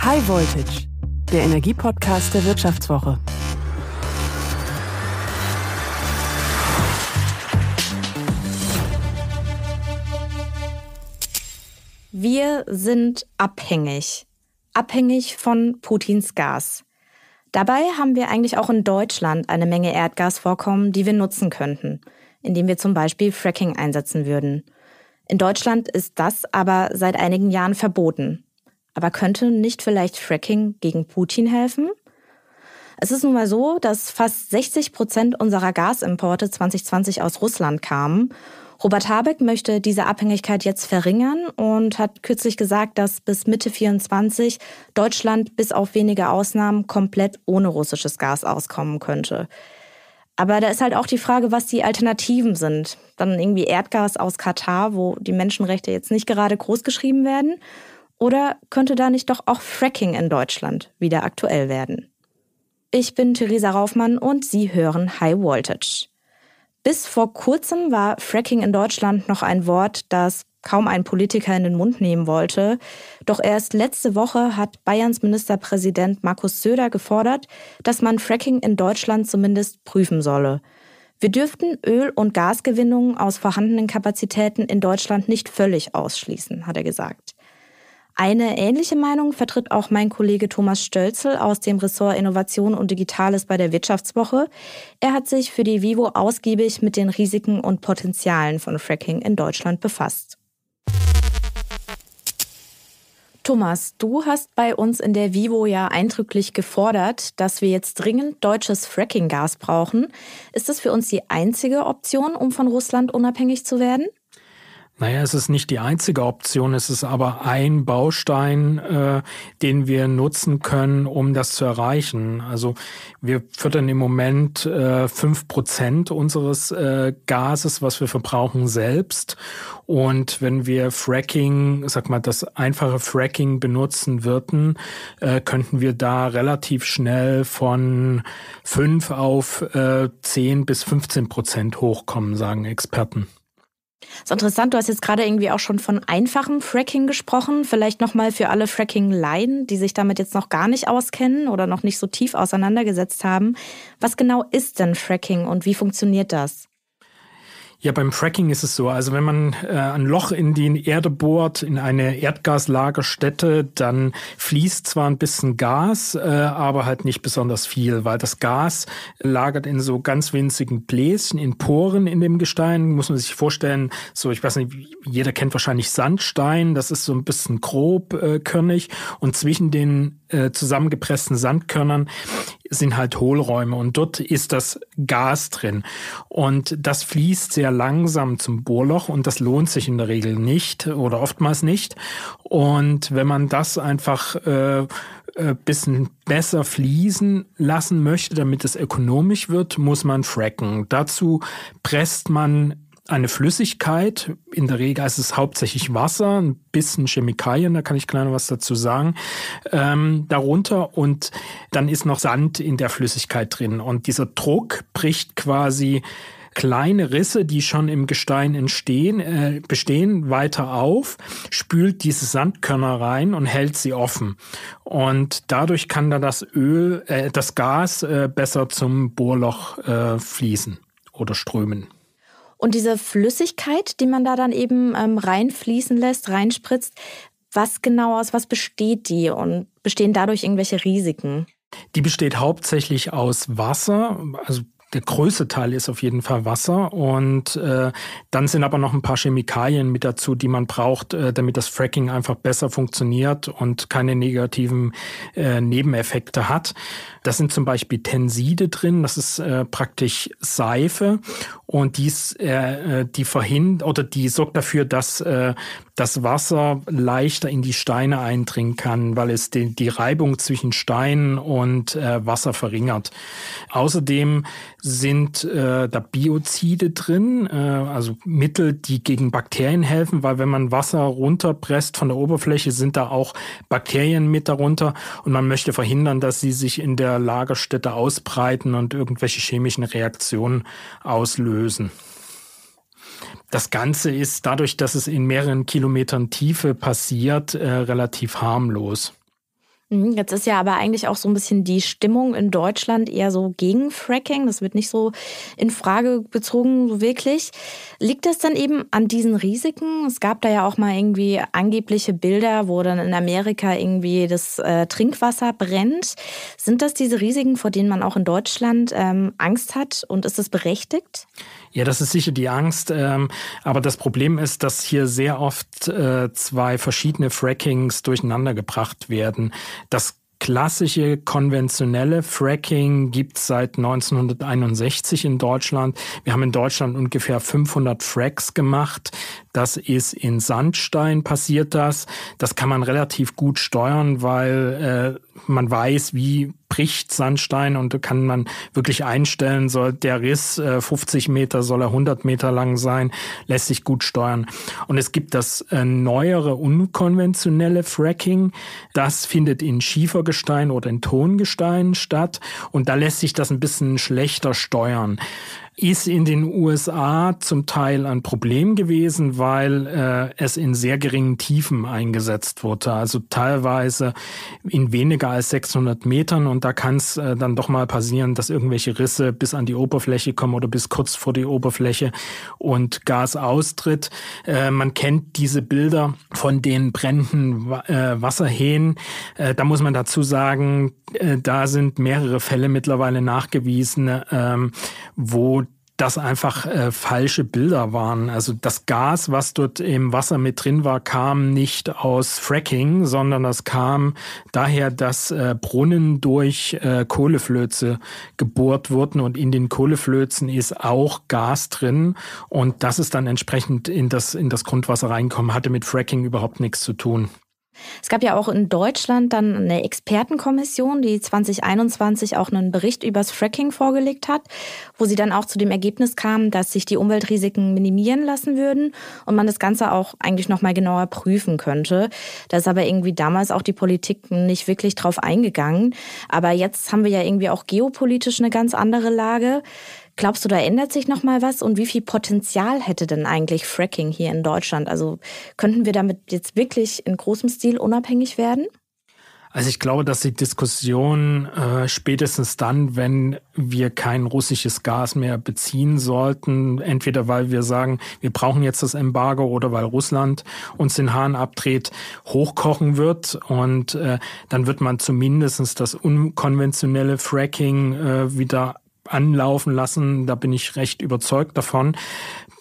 High Voltage, der Energiepodcast der Wirtschaftswoche. Wir sind abhängig. Abhängig von Putins Gas. Dabei haben wir eigentlich auch in Deutschland eine Menge Erdgasvorkommen, die wir nutzen könnten, indem wir zum Beispiel Fracking einsetzen würden. In Deutschland ist das aber seit einigen Jahren verboten. Aber könnte nicht vielleicht Fracking gegen Putin helfen? Es ist nun mal so, dass fast 60 Prozent unserer Gasimporte 2020 aus Russland kamen. Robert Habeck möchte diese Abhängigkeit jetzt verringern und hat kürzlich gesagt, dass bis Mitte 2024 Deutschland bis auf wenige Ausnahmen komplett ohne russisches Gas auskommen könnte. Aber da ist halt auch die Frage, was die Alternativen sind. Dann irgendwie Erdgas aus Katar, wo die Menschenrechte jetzt nicht gerade groß geschrieben werden oder könnte da nicht doch auch Fracking in Deutschland wieder aktuell werden? Ich bin Theresa Raufmann und Sie hören High Voltage. Bis vor kurzem war Fracking in Deutschland noch ein Wort, das kaum ein Politiker in den Mund nehmen wollte. Doch erst letzte Woche hat Bayerns Ministerpräsident Markus Söder gefordert, dass man Fracking in Deutschland zumindest prüfen solle. Wir dürften Öl- und Gasgewinnungen aus vorhandenen Kapazitäten in Deutschland nicht völlig ausschließen, hat er gesagt. Eine ähnliche Meinung vertritt auch mein Kollege Thomas Stölzel aus dem Ressort Innovation und Digitales bei der Wirtschaftswoche. Er hat sich für die Vivo ausgiebig mit den Risiken und Potenzialen von Fracking in Deutschland befasst. Thomas, du hast bei uns in der Vivo ja eindrücklich gefordert, dass wir jetzt dringend deutsches Fracking-Gas brauchen. Ist das für uns die einzige Option, um von Russland unabhängig zu werden? Naja, es ist nicht die einzige Option, es ist aber ein Baustein, äh, den wir nutzen können, um das zu erreichen. Also wir füttern im Moment äh, fünf äh, Prozent unseres äh, Gases, was wir verbrauchen, selbst. Und wenn wir Fracking, sag mal, das einfache Fracking benutzen würden, äh, könnten wir da relativ schnell von fünf auf äh, zehn bis 15 Prozent hochkommen, sagen Experten. Das ist interessant, du hast jetzt gerade irgendwie auch schon von einfachem Fracking gesprochen. Vielleicht nochmal für alle Fracking-Laien, die sich damit jetzt noch gar nicht auskennen oder noch nicht so tief auseinandergesetzt haben. Was genau ist denn Fracking und wie funktioniert das? Ja, beim Fracking ist es so. Also wenn man äh, ein Loch in die Erde bohrt, in eine Erdgaslagerstätte, dann fließt zwar ein bisschen Gas, äh, aber halt nicht besonders viel, weil das Gas lagert in so ganz winzigen Bläschen, in Poren in dem Gestein. Muss man sich vorstellen, so ich weiß nicht, jeder kennt wahrscheinlich Sandstein, das ist so ein bisschen grobkörnig äh, und zwischen den äh, zusammengepressten Sandkörnern sind halt Hohlräume und dort ist das Gas drin. Und das fließt sehr langsam zum Bohrloch und das lohnt sich in der Regel nicht oder oftmals nicht. Und wenn man das einfach äh, äh, bisschen besser fließen lassen möchte, damit es ökonomisch wird, muss man fracken. Dazu presst man eine Flüssigkeit, in der Regel ist es hauptsächlich Wasser, ein bisschen Chemikalien, da kann ich kleiner was dazu sagen, ähm, darunter und dann ist noch Sand in der Flüssigkeit drin. Und dieser Druck bricht quasi kleine Risse, die schon im Gestein entstehen, äh, bestehen, weiter auf, spült diese Sandkörner rein und hält sie offen. Und dadurch kann da das Öl, äh, das Gas äh, besser zum Bohrloch äh, fließen oder strömen. Und diese Flüssigkeit, die man da dann eben ähm, reinfließen lässt, reinspritzt, was genau aus was besteht die und bestehen dadurch irgendwelche Risiken? Die besteht hauptsächlich aus Wasser, also der größte Teil ist auf jeden Fall Wasser. Und äh, dann sind aber noch ein paar Chemikalien mit dazu, die man braucht, äh, damit das Fracking einfach besser funktioniert und keine negativen äh, Nebeneffekte hat. Das sind zum Beispiel Tenside drin, das ist äh, praktisch Seife und dies, äh, äh, die verhindert oder die sorgt dafür, dass äh, das Wasser leichter in die Steine eindringen kann, weil es die, die Reibung zwischen Steinen und äh, Wasser verringert. Außerdem sind äh, da Biozide drin, äh, also Mittel, die gegen Bakterien helfen, weil wenn man Wasser runterpresst von der Oberfläche, sind da auch Bakterien mit darunter und man möchte verhindern, dass sie sich in der Lagerstätte ausbreiten und irgendwelche chemischen Reaktionen auslösen. Das Ganze ist dadurch, dass es in mehreren Kilometern Tiefe passiert, äh, relativ harmlos. Hm, jetzt ist ja aber eigentlich auch so ein bisschen die Stimmung in Deutschland eher so gegen Fracking. Das wird nicht so in Frage bezogen, so wirklich. Liegt das dann eben an diesen Risiken? Es gab da ja auch mal irgendwie angebliche Bilder, wo dann in Amerika irgendwie das äh, Trinkwasser brennt. Sind das diese Risiken, vor denen man auch in Deutschland ähm, Angst hat? Und ist das berechtigt? Ja, das ist sicher die Angst. Ähm, aber das Problem ist, dass hier sehr oft äh, zwei verschiedene Frackings durcheinander gebracht werden. Das klassische konventionelle Fracking gibt es seit 1961 in Deutschland. Wir haben in Deutschland ungefähr 500 Fracks gemacht. Das ist in Sandstein passiert das. Das kann man relativ gut steuern, weil äh, man weiß, wie bricht Sandstein und kann man wirklich einstellen, soll der Riss 50 äh, Meter, soll er 100 Meter lang sein, lässt sich gut steuern. Und es gibt das äh, neuere, unkonventionelle Fracking. Das findet in Schiefergestein oder in Tongestein statt und da lässt sich das ein bisschen schlechter steuern ist in den USA zum Teil ein Problem gewesen, weil äh, es in sehr geringen Tiefen eingesetzt wurde, also teilweise in weniger als 600 Metern und da kann es äh, dann doch mal passieren, dass irgendwelche Risse bis an die Oberfläche kommen oder bis kurz vor die Oberfläche und Gas austritt. Äh, man kennt diese Bilder von den brennenden äh, Wasserhähnen. Äh, da muss man dazu sagen, äh, da sind mehrere Fälle mittlerweile nachgewiesen, äh, wo das einfach äh, falsche Bilder waren. Also das Gas, was dort im Wasser mit drin war, kam nicht aus Fracking, sondern das kam daher, dass äh, Brunnen durch äh, Kohleflöze gebohrt wurden und in den Kohleflözen ist auch Gas drin und das ist dann entsprechend in das, in das Grundwasser reinkommen, hatte mit Fracking überhaupt nichts zu tun. Es gab ja auch in Deutschland dann eine Expertenkommission, die 2021 auch einen Bericht übers Fracking vorgelegt hat, wo sie dann auch zu dem Ergebnis kam, dass sich die Umweltrisiken minimieren lassen würden und man das Ganze auch eigentlich nochmal genauer prüfen könnte. Da ist aber irgendwie damals auch die Politik nicht wirklich drauf eingegangen. Aber jetzt haben wir ja irgendwie auch geopolitisch eine ganz andere Lage. Glaubst du, da ändert sich noch mal was? Und wie viel Potenzial hätte denn eigentlich Fracking hier in Deutschland? Also könnten wir damit jetzt wirklich in großem Stil unabhängig werden? Also ich glaube, dass die Diskussion äh, spätestens dann, wenn wir kein russisches Gas mehr beziehen sollten, entweder weil wir sagen, wir brauchen jetzt das Embargo oder weil Russland uns den Hahn abdreht, hochkochen wird. Und äh, dann wird man zumindestens das unkonventionelle Fracking äh, wieder anlaufen lassen. Da bin ich recht überzeugt davon.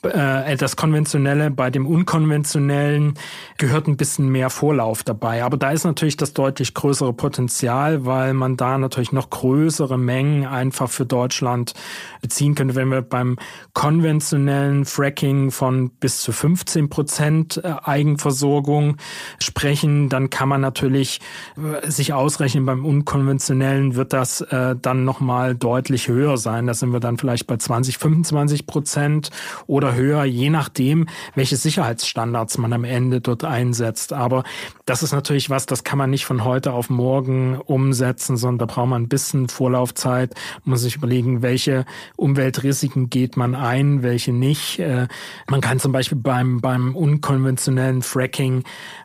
Äh, äh, das Konventionelle bei dem Unkonventionellen gehört ein bisschen mehr Vorlauf dabei. Aber da ist natürlich das deutlich größere Potenzial, weil man da natürlich noch größere Mengen einfach für Deutschland beziehen könnte. Wenn wir beim konventionellen Fracking von bis zu 15 Prozent äh, Eigenversorgung sprechen, dann kann man natürlich äh, sich ausrechnen, beim Unkonventionellen wird das dann nochmal deutlich höher sein. Da sind wir dann vielleicht bei 20, 25 Prozent oder oder höher, je nachdem, welche Sicherheitsstandards man am Ende dort einsetzt. Aber das ist natürlich was, das kann man nicht von heute auf morgen umsetzen, sondern da braucht man ein bisschen Vorlaufzeit, muss sich überlegen, welche Umweltrisiken geht man ein, welche nicht. Äh, man kann zum Beispiel beim, beim unkonventionellen Fracking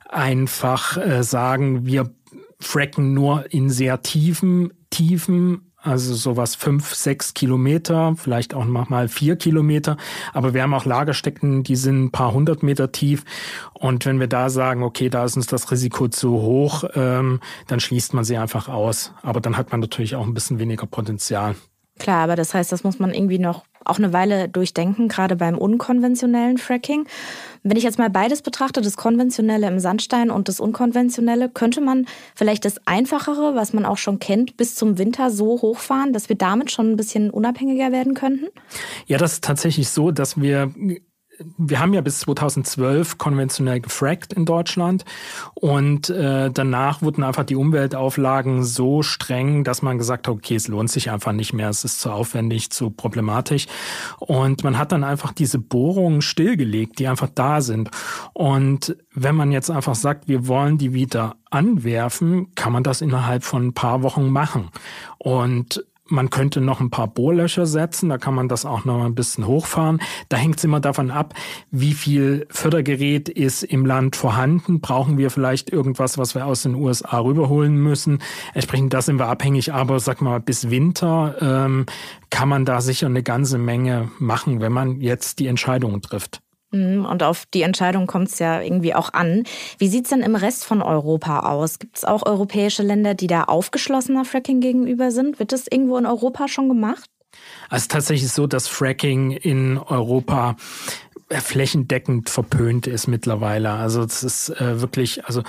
einfach äh, sagen, wir fracken nur in sehr tiefen Tiefen also sowas fünf, sechs Kilometer, vielleicht auch nochmal vier Kilometer. Aber wir haben auch Lagerstecken, die sind ein paar hundert Meter tief. Und wenn wir da sagen, okay, da ist uns das Risiko zu hoch, ähm, dann schließt man sie einfach aus. Aber dann hat man natürlich auch ein bisschen weniger Potenzial. Klar, aber das heißt, das muss man irgendwie noch auch eine Weile durchdenken, gerade beim unkonventionellen Fracking. Wenn ich jetzt mal beides betrachte, das konventionelle im Sandstein und das unkonventionelle, könnte man vielleicht das einfachere, was man auch schon kennt, bis zum Winter so hochfahren, dass wir damit schon ein bisschen unabhängiger werden könnten? Ja, das ist tatsächlich so, dass wir wir haben ja bis 2012 konventionell gefrackt in Deutschland und äh, danach wurden einfach die Umweltauflagen so streng, dass man gesagt hat, okay, es lohnt sich einfach nicht mehr, es ist zu aufwendig, zu problematisch und man hat dann einfach diese Bohrungen stillgelegt, die einfach da sind und wenn man jetzt einfach sagt, wir wollen die wieder anwerfen, kann man das innerhalb von ein paar Wochen machen und man könnte noch ein paar Bohrlöcher setzen, da kann man das auch noch ein bisschen hochfahren. Da hängt es immer davon ab, wie viel Fördergerät ist im Land vorhanden. Brauchen wir vielleicht irgendwas, was wir aus den USA rüberholen müssen? Entsprechend, da sind wir abhängig, aber sag mal, bis Winter ähm, kann man da sicher eine ganze Menge machen, wenn man jetzt die Entscheidungen trifft. Mhm, und auf die Entscheidung kommt es ja irgendwie auch an. Wie sieht es denn im Rest von Europa aus? Gibt es auch europäische Länder, die da aufgeschlossener Fracking gegenüber sind? Wird das irgendwo in Europa schon gemacht? Also tatsächlich so, dass Fracking in Europa äh, flächendeckend verpönt ist mittlerweile. Also es ist äh, wirklich, also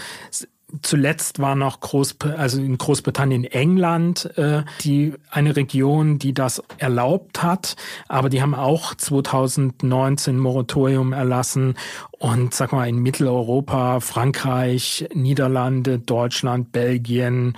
Zuletzt war noch Groß, also in Großbritannien England äh, die eine Region, die das erlaubt hat, aber die haben auch 2019 Moratorium erlassen und sag mal in Mitteleuropa, Frankreich, Niederlande, Deutschland, Belgien,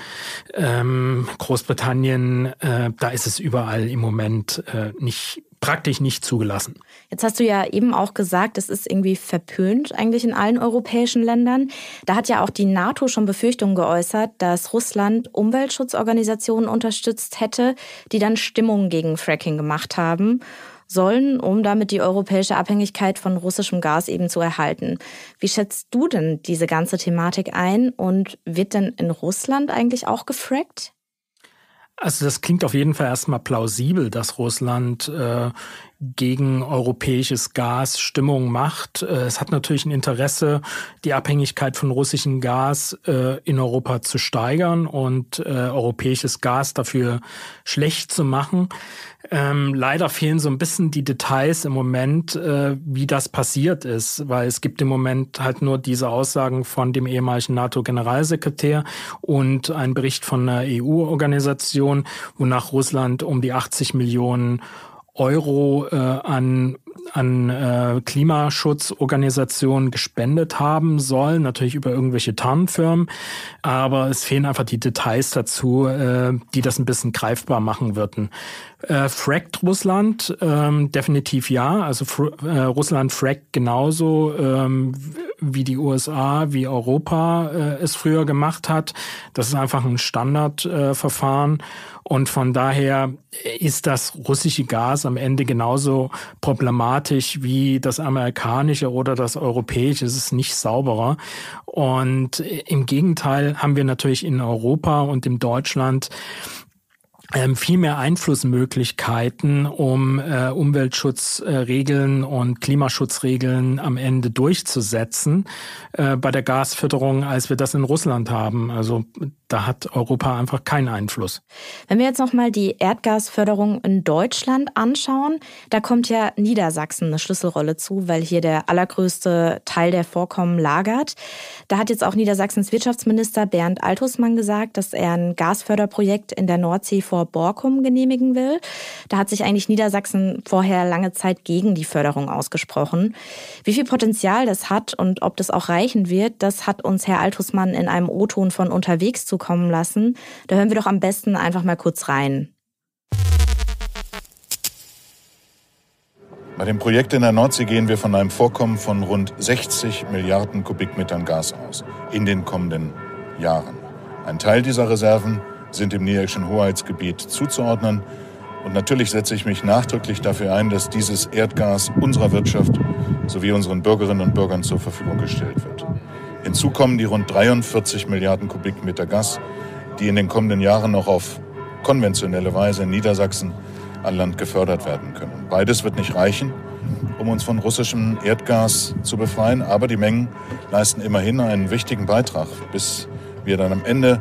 ähm, Großbritannien, äh, da ist es überall im Moment äh, nicht praktisch nicht zugelassen. Jetzt hast du ja eben auch gesagt, es ist irgendwie verpönt eigentlich in allen europäischen Ländern. Da hat ja auch die NATO schon Befürchtungen geäußert, dass Russland Umweltschutzorganisationen unterstützt hätte, die dann Stimmung gegen Fracking gemacht haben sollen, um damit die europäische Abhängigkeit von russischem Gas eben zu erhalten. Wie schätzt du denn diese ganze Thematik ein und wird denn in Russland eigentlich auch gefrackt? Also das klingt auf jeden Fall erstmal plausibel, dass Russland äh, gegen europäisches Gas Stimmung macht. Äh, es hat natürlich ein Interesse, die Abhängigkeit von russischem Gas äh, in Europa zu steigern und äh, europäisches Gas dafür schlecht zu machen. Ähm, leider fehlen so ein bisschen die Details im Moment, wie das passiert ist, weil es gibt im Moment halt nur diese Aussagen von dem ehemaligen NATO-Generalsekretär und einen Bericht von einer EU-Organisation, wonach Russland um die 80 Millionen Euro äh, an an äh, Klimaschutzorganisationen gespendet haben sollen, natürlich über irgendwelche Tarnfirmen, aber es fehlen einfach die Details dazu, äh, die das ein bisschen greifbar machen würden. Äh, frackt Russland? Ähm, definitiv ja. Also fr äh, Russland frackt genauso ähm, wie die USA, wie Europa äh, es früher gemacht hat. Das ist einfach ein Standardverfahren. und von daher ist das russische Gas am Ende genauso problematisch dramatisch wie das amerikanische oder das europäische. Es ist nicht sauberer. Und äh, im Gegenteil haben wir natürlich in Europa und in Deutschland ähm, viel mehr Einflussmöglichkeiten, um äh, Umweltschutzregeln und Klimaschutzregeln am Ende durchzusetzen äh, bei der Gasförderung, als wir das in Russland haben. Also da hat Europa einfach keinen Einfluss. Wenn wir jetzt nochmal die Erdgasförderung in Deutschland anschauen, da kommt ja Niedersachsen eine Schlüsselrolle zu, weil hier der allergrößte Teil der Vorkommen lagert. Da hat jetzt auch Niedersachsens Wirtschaftsminister Bernd Althusmann gesagt, dass er ein Gasförderprojekt in der Nordsee vor Borkum genehmigen will. Da hat sich eigentlich Niedersachsen vorher lange Zeit gegen die Förderung ausgesprochen. Wie viel Potenzial das hat und ob das auch reichen wird, das hat uns Herr Althusmann in einem O-Ton von unterwegs zu kommen lassen. Da hören wir doch am besten einfach mal kurz rein. Bei dem Projekt in der Nordsee gehen wir von einem Vorkommen von rund 60 Milliarden Kubikmetern Gas aus in den kommenden Jahren. Ein Teil dieser Reserven sind dem nierischen Hoheitsgebiet zuzuordnen. Und natürlich setze ich mich nachdrücklich dafür ein, dass dieses Erdgas unserer Wirtschaft sowie unseren Bürgerinnen und Bürgern zur Verfügung gestellt wird. Hinzu kommen die rund 43 Milliarden Kubikmeter Gas, die in den kommenden Jahren noch auf konventionelle Weise in Niedersachsen an Land gefördert werden können. Beides wird nicht reichen, um uns von russischem Erdgas zu befreien, aber die Mengen leisten immerhin einen wichtigen Beitrag, bis wir dann am Ende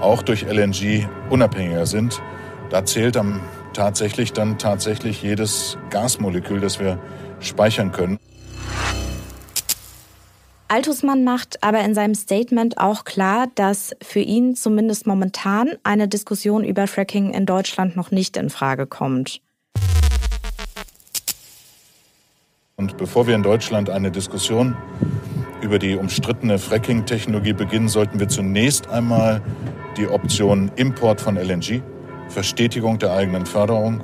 auch durch LNG unabhängiger sind. Da zählt am tatsächlich dann tatsächlich jedes Gasmolekül, das wir speichern können. Altusmann macht aber in seinem Statement auch klar, dass für ihn zumindest momentan eine Diskussion über Fracking in Deutschland noch nicht in Frage kommt. Und bevor wir in Deutschland eine Diskussion über die umstrittene Fracking-Technologie beginnen, sollten wir zunächst einmal die Optionen Import von LNG, Verstetigung der eigenen Förderung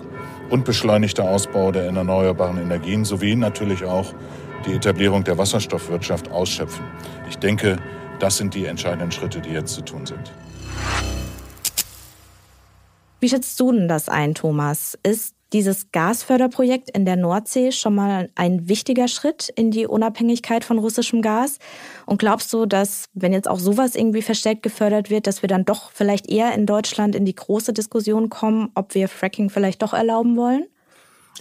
und beschleunigter Ausbau der erneuerbaren Energien sowie natürlich auch die Etablierung der Wasserstoffwirtschaft ausschöpfen. Ich denke, das sind die entscheidenden Schritte, die jetzt zu tun sind. Wie schätzt du denn das ein, Thomas? Ist dieses Gasförderprojekt in der Nordsee schon mal ein wichtiger Schritt in die Unabhängigkeit von russischem Gas? Und glaubst du, dass, wenn jetzt auch sowas irgendwie verstärkt gefördert wird, dass wir dann doch vielleicht eher in Deutschland in die große Diskussion kommen, ob wir Fracking vielleicht doch erlauben wollen?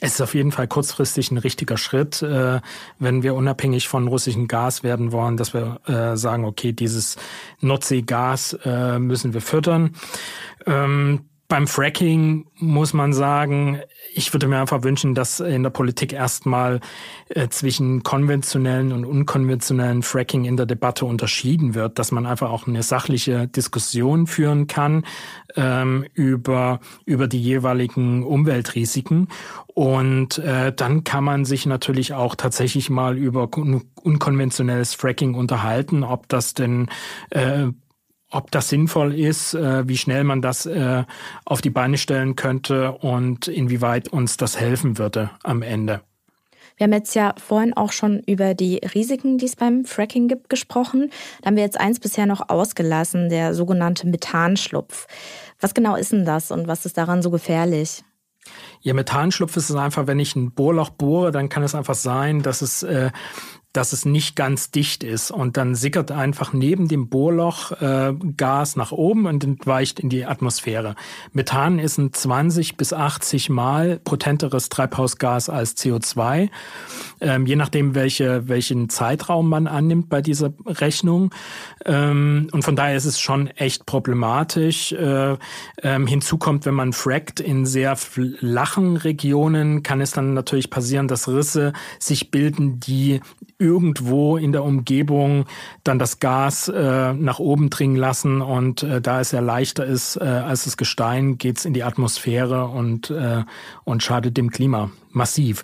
Es ist auf jeden Fall kurzfristig ein richtiger Schritt, äh, wenn wir unabhängig von russischem Gas werden wollen, dass wir äh, sagen, okay, dieses Nordsee-Gas äh, müssen wir füttern. Ähm, beim Fracking muss man sagen, ich würde mir einfach wünschen, dass in der Politik erstmal äh, zwischen konventionellen und unkonventionellen Fracking in der Debatte unterschieden wird, dass man einfach auch eine sachliche Diskussion führen kann ähm, über, über die jeweiligen Umweltrisiken. Und äh, dann kann man sich natürlich auch tatsächlich mal über unkonventionelles Fracking unterhalten, ob das denn äh, ob das sinnvoll ist, äh, wie schnell man das äh, auf die Beine stellen könnte und inwieweit uns das helfen würde am Ende. Wir haben jetzt ja vorhin auch schon über die Risiken, die es beim Fracking gibt, gesprochen. Da haben wir jetzt eins bisher noch ausgelassen, der sogenannte Methanschlupf. Was genau ist denn das und was ist daran so gefährlich? Ja, Methanschlupf ist es einfach, wenn ich ein Bohrloch bohre, dann kann es einfach sein, dass es äh, dass es nicht ganz dicht ist. Und dann sickert einfach neben dem Bohrloch äh, Gas nach oben und entweicht in die Atmosphäre. Methan ist ein 20 bis 80 Mal potenteres Treibhausgas als CO2. Ähm, je nachdem, welche, welchen Zeitraum man annimmt bei dieser Rechnung. Ähm, und von daher ist es schon echt problematisch. Äh, ähm, hinzu kommt, wenn man frackt in sehr flachen Regionen, kann es dann natürlich passieren, dass Risse sich bilden, die irgendwo in der Umgebung dann das Gas äh, nach oben dringen lassen und äh, da es ja leichter ist äh, als das Gestein, geht's in die Atmosphäre und, äh, und schadet dem Klima massiv.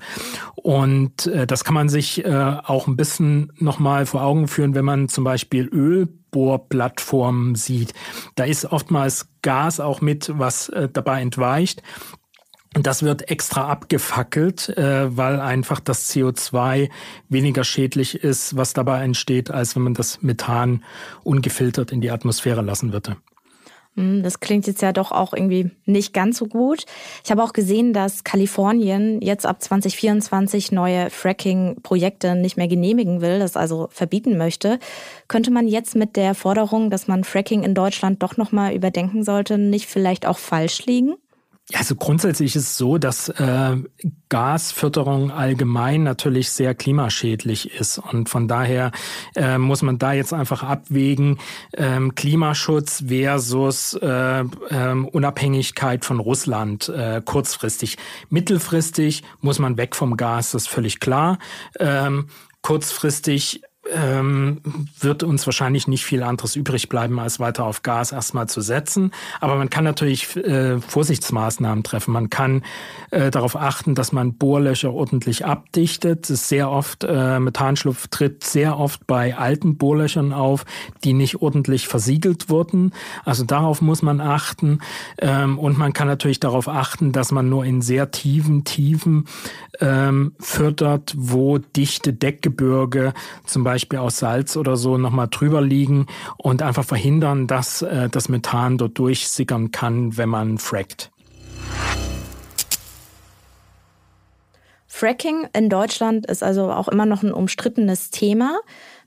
Und äh, das kann man sich äh, auch ein bisschen nochmal vor Augen führen, wenn man zum Beispiel Ölbohrplattformen sieht. Da ist oftmals Gas auch mit, was äh, dabei entweicht. Das wird extra abgefackelt, äh, weil einfach das CO2 weniger schädlich ist, was dabei entsteht, als wenn man das Methan ungefiltert in die Atmosphäre lassen würde. Hm, das klingt jetzt ja doch auch irgendwie nicht ganz so gut. Ich habe auch gesehen, dass Kalifornien jetzt ab 2024 neue Fracking-Projekte nicht mehr genehmigen will, das also verbieten möchte. Könnte man jetzt mit der Forderung, dass man Fracking in Deutschland doch nochmal überdenken sollte, nicht vielleicht auch falsch liegen? also grundsätzlich ist es so, dass äh, Gasförderung allgemein natürlich sehr klimaschädlich ist. Und von daher äh, muss man da jetzt einfach abwägen, ähm, Klimaschutz versus äh, ähm, Unabhängigkeit von Russland äh, kurzfristig. Mittelfristig muss man weg vom Gas, das ist völlig klar. Ähm, kurzfristig ähm, wird uns wahrscheinlich nicht viel anderes übrig bleiben, als weiter auf Gas erstmal zu setzen. Aber man kann natürlich äh, Vorsichtsmaßnahmen treffen. Man kann äh, darauf achten, dass man Bohrlöcher ordentlich abdichtet. Es ist sehr oft, äh, Methanschlupf tritt sehr oft bei alten Bohrlöchern auf, die nicht ordentlich versiegelt wurden. Also darauf muss man achten. Ähm, und man kann natürlich darauf achten, dass man nur in sehr tiefen Tiefen ähm, fördert, wo dichte Deckgebirge zum Beispiel Beispiel aus Salz oder so nochmal drüber liegen und einfach verhindern, dass äh, das Methan dort durchsickern kann, wenn man frackt. Fracking in Deutschland ist also auch immer noch ein umstrittenes Thema.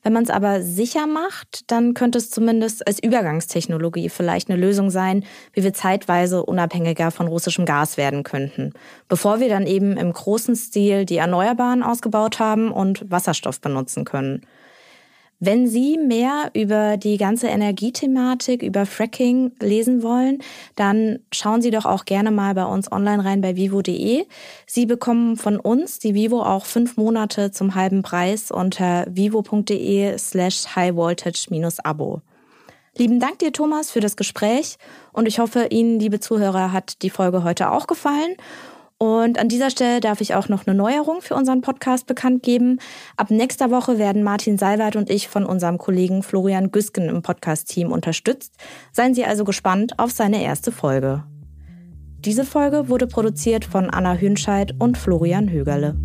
Wenn man es aber sicher macht, dann könnte es zumindest als Übergangstechnologie vielleicht eine Lösung sein, wie wir zeitweise unabhängiger von russischem Gas werden könnten, bevor wir dann eben im großen Stil die Erneuerbaren ausgebaut haben und Wasserstoff benutzen können. Wenn Sie mehr über die ganze Energiethematik, über Fracking lesen wollen, dann schauen Sie doch auch gerne mal bei uns online rein bei vivo.de. Sie bekommen von uns, die Vivo, auch fünf Monate zum halben Preis unter vivo.de slash highvoltage-abo. Lieben Dank dir, Thomas, für das Gespräch und ich hoffe, Ihnen, liebe Zuhörer, hat die Folge heute auch gefallen. Und an dieser Stelle darf ich auch noch eine Neuerung für unseren Podcast bekannt geben. Ab nächster Woche werden Martin Seilweit und ich von unserem Kollegen Florian Güsken im Podcast-Team unterstützt. Seien Sie also gespannt auf seine erste Folge. Diese Folge wurde produziert von Anna Hünscheid und Florian Högerle.